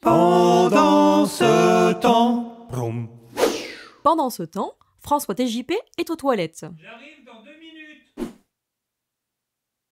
Pendant ce temps. Pendant ce temps, François TJP est aux toilettes. J'arrive dans